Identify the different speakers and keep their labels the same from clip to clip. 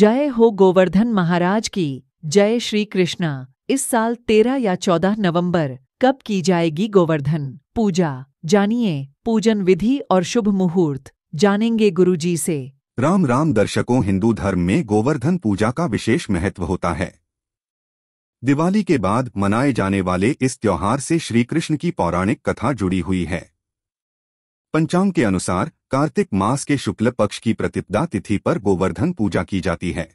Speaker 1: जय हो गोवर्धन महाराज की जय श्री कृष्णा इस साल तेरह या चौदह नवंबर कब की जाएगी गोवर्धन पूजा जानिए पूजन विधि और शुभ मुहूर्त जानेंगे गुरुजी से
Speaker 2: राम राम दर्शकों हिंदू धर्म में गोवर्धन पूजा का विशेष महत्व होता है दिवाली के बाद मनाए जाने वाले इस त्योहार से श्रीकृष्ण की पौराणिक कथा जुड़ी हुई है पंचांग के अनुसार कार्तिक मास के शुक्ल पक्ष की प्रतिपदा तिथि पर गोवर्धन पूजा की जाती है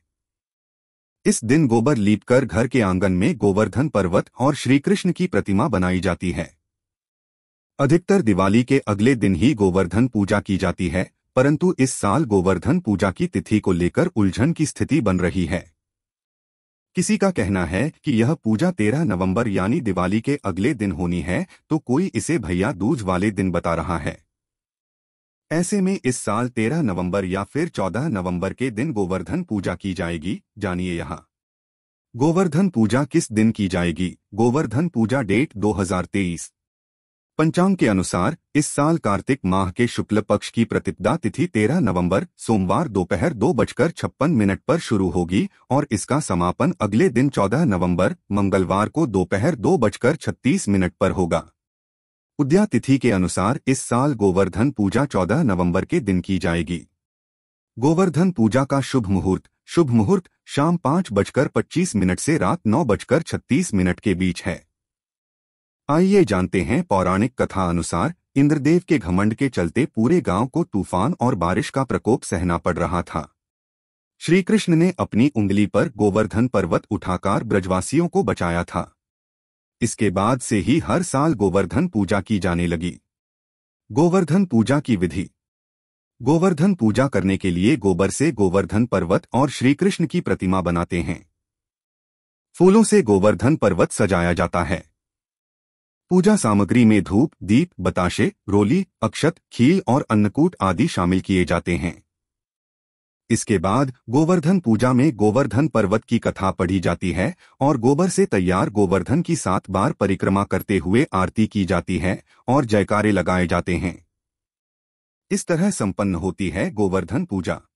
Speaker 2: इस दिन गोबर लीपकर घर के आंगन में गोवर्धन पर्वत और श्रीकृष्ण की प्रतिमा बनाई जाती है अधिकतर दिवाली के अगले दिन ही गोवर्धन पूजा की जाती है परंतु इस साल गोवर्धन पूजा की तिथि को लेकर उलझन की स्थिति बन रही है किसी का कहना है कि यह पूजा 13 नवंबर यानी दिवाली के अगले दिन होनी है तो कोई इसे भैया दूज वाले दिन बता रहा है ऐसे में इस साल 13 नवंबर या फिर 14 नवंबर के दिन गोवर्धन पूजा की जाएगी जानिए यहाँ गोवर्धन पूजा किस दिन की जाएगी गोवर्धन पूजा डेट 2023 पंचांग के अनुसार इस साल कार्तिक माह के शुक्ल पक्ष की प्रतिपदा तिथि 13 नवंबर सोमवार दोपहर दो, दो बजकर छप्पन मिनट पर शुरू होगी और इसका समापन अगले दिन 14 नवंबर मंगलवार को दोपहर दो, दो बजकर छत्तीस मिनट पर होगा उद्या तिथि के अनुसार इस साल गोवर्धन पूजा 14 नवंबर के दिन की जाएगी गोवर्धन पूजा का शुभ मुहूर्त शुभ मुहूर्त शाम पाँच बजकर पच्चीस मिनट से रात नौ बजकर छत्तीस मिनट के बीच है आइए जानते हैं पौराणिक कथा अनुसार इंद्रदेव के घमंड के चलते पूरे गांव को तूफान और बारिश का प्रकोप सहना पड़ रहा था श्रीकृष्ण ने अपनी उंगली पर गोवर्धन पर्वत उठाकर ब्रजवासियों को बचाया था इसके बाद से ही हर साल गोवर्धन पूजा की जाने लगी गोवर्धन पूजा की विधि गोवर्धन पूजा करने के लिए गोबर से गोवर्धन पर्वत और श्रीकृष्ण की प्रतिमा बनाते हैं फूलों से गोवर्धन पर्वत सजाया जाता है पूजा सामग्री में धूप दीप बताशे रोली अक्षत खील और अन्नकूट आदि शामिल किए जाते हैं इसके बाद गोवर्धन पूजा में गोवर्धन पर्वत की कथा पढ़ी जाती है और गोबर से तैयार गोवर्धन की सात बार परिक्रमा करते हुए आरती की जाती है और जयकारे लगाए जाते हैं इस तरह संपन्न होती है गोवर्धन पूजा